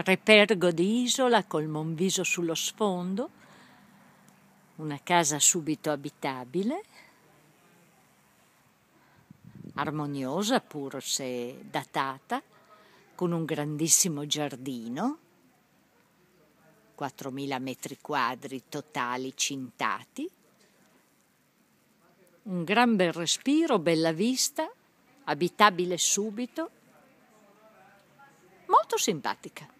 repergo di isola col Monviso sullo sfondo, una casa subito abitabile, armoniosa pur se datata, con un grandissimo giardino, 4.000 metri quadri totali cintati, un gran bel respiro, bella vista, abitabile subito, molto simpatica.